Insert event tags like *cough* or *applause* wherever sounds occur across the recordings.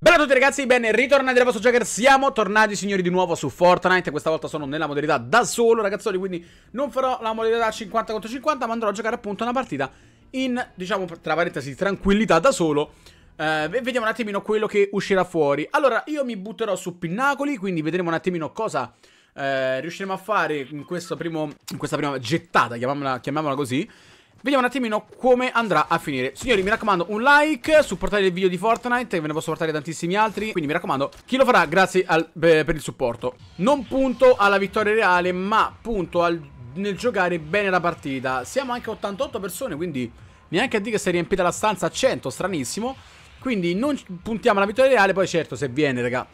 Bella a tutti ragazzi, ben ritornati dal vostro Joker, siamo tornati signori di nuovo su Fortnite Questa volta sono nella modalità da solo ragazzoli, quindi non farò la modalità 50 contro 50 Ma andrò a giocare appunto una partita in, diciamo, tra parentesi, tranquillità da solo Uh, vediamo un attimino quello che uscirà fuori. Allora, io mi butterò su Pinnacoli, quindi vedremo un attimino cosa uh, riusciremo a fare in, primo, in questa prima gettata, chiamiamola, chiamiamola così. Vediamo un attimino come andrà a finire Signori mi raccomando un like Supportate il video di Fortnite Ve ne posso portare tantissimi altri Quindi mi raccomando Chi lo farà grazie al, beh, per il supporto Non punto alla vittoria reale Ma punto al, nel giocare bene la partita Siamo anche 88 persone Quindi neanche a dire che si è riempita la stanza a 100 Stranissimo Quindi non puntiamo alla vittoria reale Poi certo se viene raga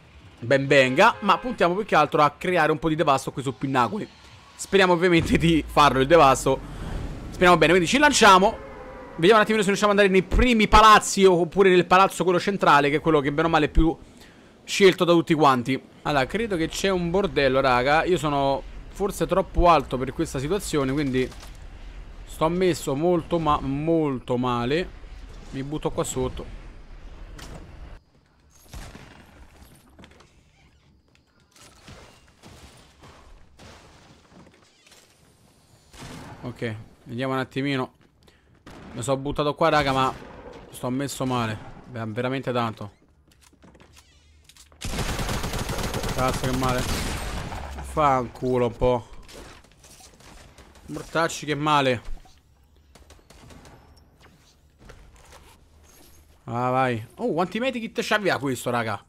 Ben venga Ma puntiamo più che altro a creare un po' di devasto qui su Pinnacoli Speriamo ovviamente di farlo il devasto Speriamo bene, quindi ci lanciamo Vediamo un attimino se riusciamo ad andare nei primi palazzi Oppure nel palazzo quello centrale Che è quello che bene o male è più scelto da tutti quanti Allora, credo che c'è un bordello, raga Io sono forse troppo alto per questa situazione Quindi sto messo molto ma molto male Mi butto qua sotto Ok Vediamo un attimino. Mi sono buttato qua, raga, ma sto messo male. Beh, veramente tanto. Cazzo che male. Fa un culo un po'. Mortacci che male. Ah, vai. Oh, quanti medikit via questo, raga?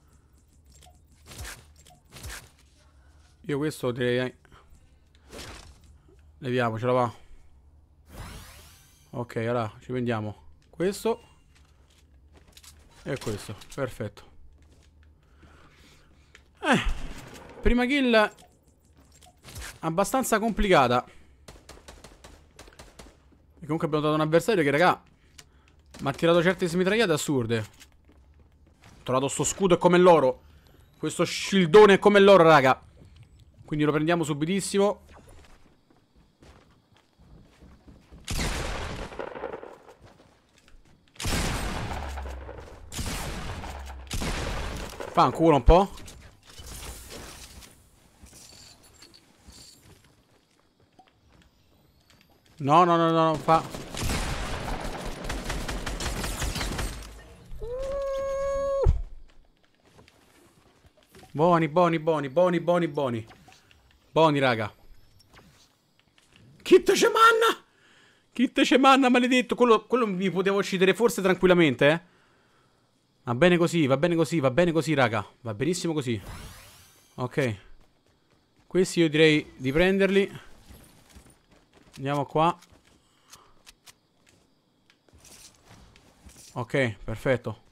Io questo direi... Leviamocelo, va. Ok, allora ci prendiamo questo e questo, perfetto. Eh, prima kill abbastanza complicata. E comunque abbiamo trovato un avversario che, raga, mi ha tirato certe smitragliate assurde. Ho trovato sto scudo e come l'oro. Questo shieldone è come l'oro, raga. Quindi lo prendiamo subitissimo. Fanculo un po'. No, no, no, no, fa. Buoni, buoni, buoni, buoni, buoni, buoni. Buoni, raga. Kit c'è manna! Kit c'è manna, maledetto. Quello, quello mi potevo uccidere forse tranquillamente, eh. Va bene così, va bene così, va bene così, raga. Va benissimo così. Ok. Questi io direi di prenderli. Andiamo qua. Ok, perfetto.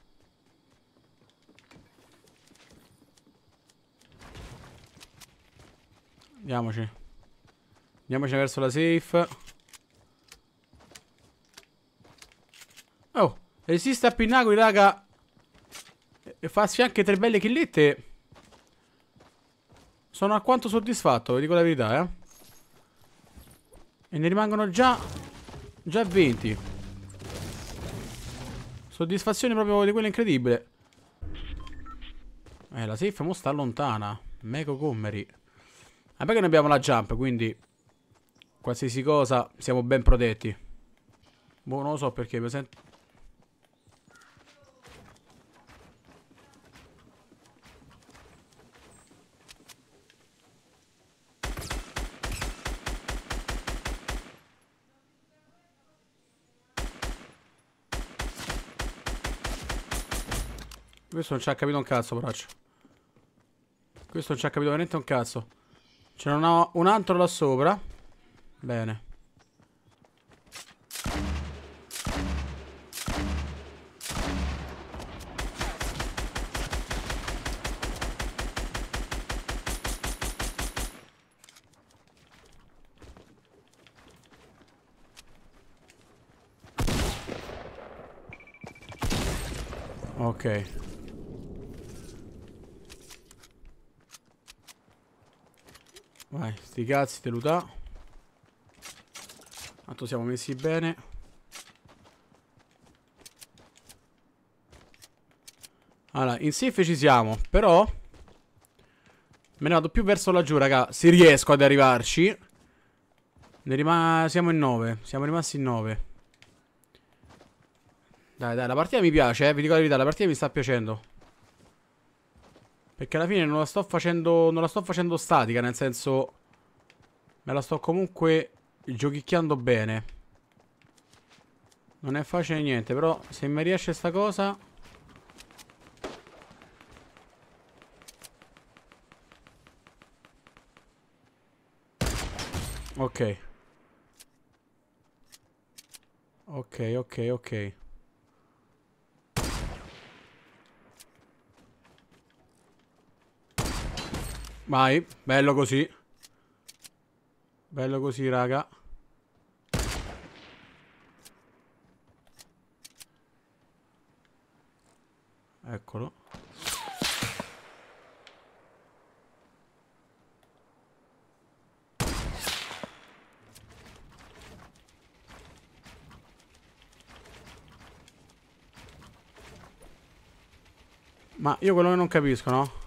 Andiamoci. Andiamoci verso la safe. Oh, esiste a Pinnacoli, raga, e farsi anche tre belle killette. Sono alquanto soddisfatto, vi dico la verità, eh. E ne rimangono già... Già 20. Soddisfazione proprio di quella incredibile. Eh, la safe mo sta lontana. Meco Gommeri. Vabbè perché noi abbiamo la jump, quindi... Qualsiasi cosa siamo ben protetti. Boh, non lo so perché, mi sento... Questo non ci ha capito un cazzo, braccio. Questo non ci ha capito veramente un cazzo. Ce n'ho un altro là sopra. Bene. Ok. Vai, sti cazzi, te lutà. Tanto siamo messi bene. Allora, in safe ci siamo, però... Me ne vado più verso laggiù, raga. Se riesco ad arrivarci. Ne rimane... Siamo in 9. Siamo rimasti in 9. Dai, dai, la partita mi piace, eh. Vi dico la verità, la partita mi sta piacendo. Perché alla fine non la sto facendo, non la sto facendo statica, nel senso... Me la sto comunque giochicchiando bene. Non è facile niente, però se mi riesce sta cosa... Ok. Ok, ok, ok. Vai, bello così. Bello così, raga. Eccolo. Ma io quello che non capisco, no?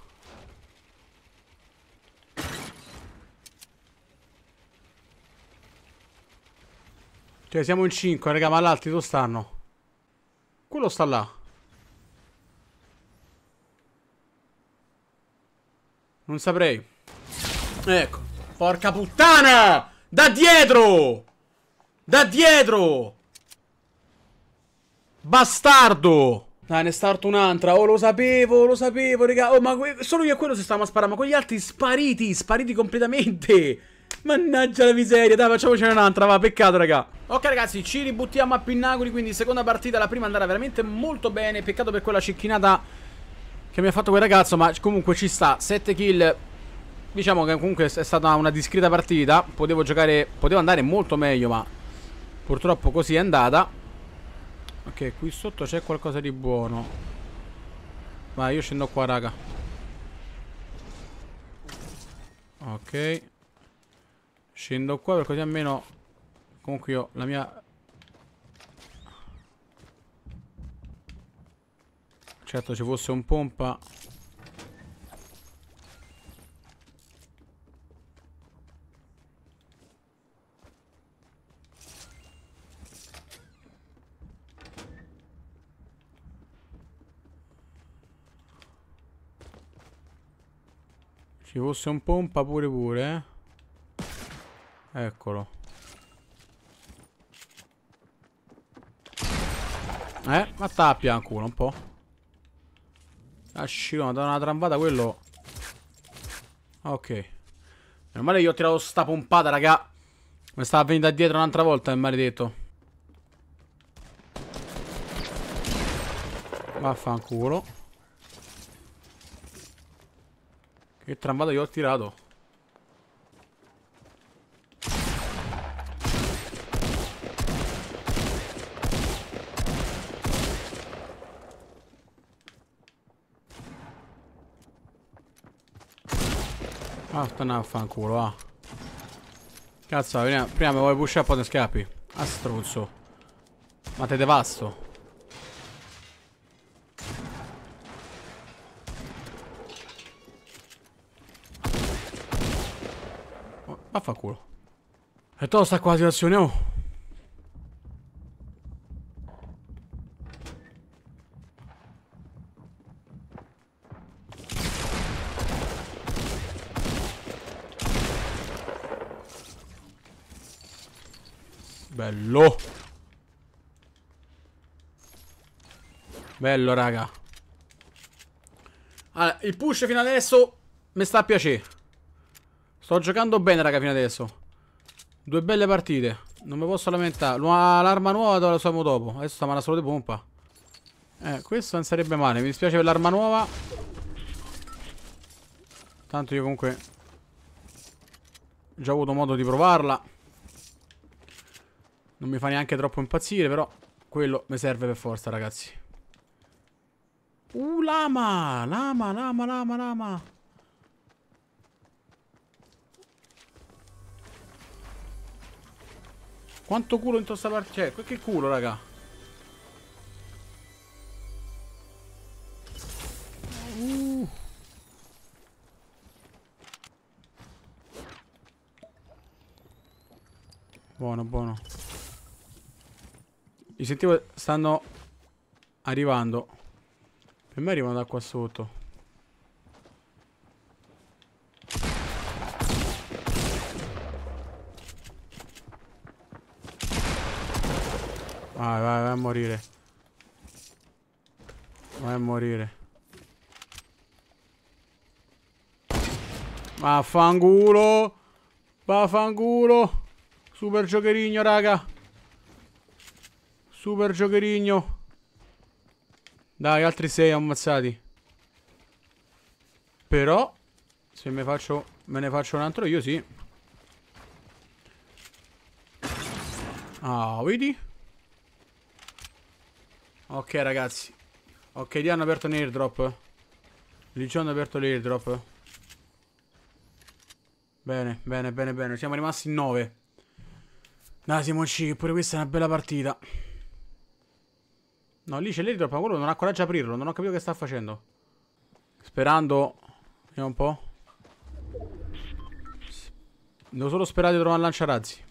Cioè siamo in 5, raga, ma l'altri dove stanno? Quello sta là. Non saprei. Ecco. Porca puttana! Da dietro! Da dietro! Bastardo! Dai, ne starto un'altra. Oh, lo sapevo, lo sapevo, raga. Oh, ma solo io e quello si stavamo a sparare, ma con gli altri spariti, spariti completamente. Mannaggia la miseria, dai facciamocene un'altra, va, peccato raga Ok ragazzi, ci ributtiamo a Pinnacoli, quindi seconda partita, la prima andrà veramente molto bene Peccato per quella cecchinata che mi ha fatto quel ragazzo, ma comunque ci sta 7 kill, diciamo che comunque è stata una discreta partita Potevo giocare, potevo andare molto meglio, ma purtroppo così è andata Ok, qui sotto c'è qualcosa di buono Vai, io scendo qua raga Ok Scendo qua per così almeno Comunque io la mia Certo ci fosse un pompa Ci fosse un pompa pure pure eh Eccolo. Eh, ma tappia un culo un po'. Ah, scivolone, da una trambata quello. Ok. Meno male io ho tirato sta pompata, raga. Mi stava venendo da dietro un'altra volta, il maledetto. Vaffanculo. Che trambata io ho tirato. Vattene a fanculo, va. Cazzo, prima, prima mi vuoi pushare poi te scappi. A ah, struzzo. Ma te devasto. Oh, vaffanculo. E tosta qua la situazione, oh. Bello Bello raga Allora il push fino adesso Mi sta a piacere Sto giocando bene raga fino adesso Due belle partite Non mi posso lamentare L'arma nuova la usiamo dopo Adesso stiamo alla solo di pompa Eh questo non sarebbe male Mi dispiace per l'arma nuova Tanto io comunque Già ho avuto modo di provarla non mi fa neanche troppo impazzire, però quello mi serve per forza, ragazzi. Uh, lama! Lama, lama, lama, lama! Quanto culo in questa parte c'è? Che culo, raga? Uh. Buono, buono. Li sentivo stanno arrivando. Per me arrivano da qua sotto. Vai, vai, vai a morire. Vai a morire. Vaffanculo. Vaffanculo. Super giocherigno, raga. Super giocherigno. Dai, altri sei ammazzati. Però, se me, faccio, me ne faccio un altro io, sì. Ah, vedi? Ok, ragazzi. Ok, lì hanno aperto un airdrop. Lì già hanno aperto l'airdrop. Bene, bene, bene, bene. Siamo rimasti in 9. Dai, siamo Simonci, pure questa è una bella partita. No, lì c'è l'elitropo, ma quello non ha coraggio di aprirlo. Non ho capito che sta facendo. Sperando... Vediamo un po'. Devo solo sperare di trovare il lanciarazzi.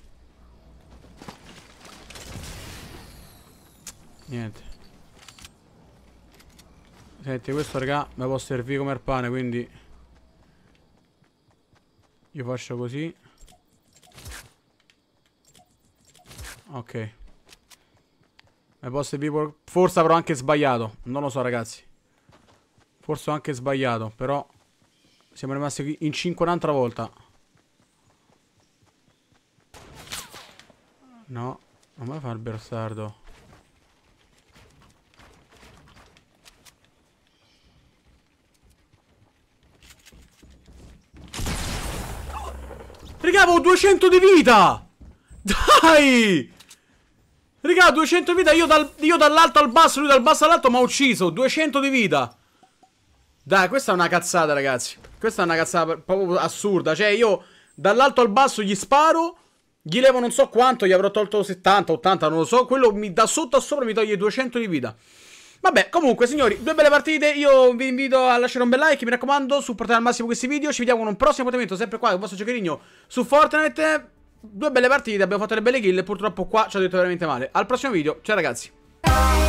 Niente. Senti, questo, raga, mi può servire come il pane, quindi... Io faccio così. Ok. My post people... Forse avrò anche sbagliato. Non lo so, ragazzi. Forse ho anche sbagliato, però... Siamo rimasti qui in 5 un'altra volta. No, non mi fa il bersardo. Raga, ho 200 di vita! *laughs* Dai! Raga, 200 vita, io, dal, io dall'alto al basso, lui dal basso all'alto mi ha ucciso. 200 di vita. Dai, questa è una cazzata, ragazzi. Questa è una cazzata proprio assurda. Cioè, io dall'alto al basso gli sparo, gli levo non so quanto, gli avrò tolto 70, 80, non lo so. Quello mi, da sotto a sopra mi toglie 200 di vita. Vabbè, comunque, signori, due belle partite. Io vi invito a lasciare un bel like. Mi raccomando, supportate al massimo questi video. Ci vediamo in un prossimo appuntamento, sempre qua, il vostro giocherigno su Fortnite. Due belle partite, abbiamo fatto le belle kill, purtroppo qua ci ho detto veramente male. Al prossimo video, ciao ragazzi.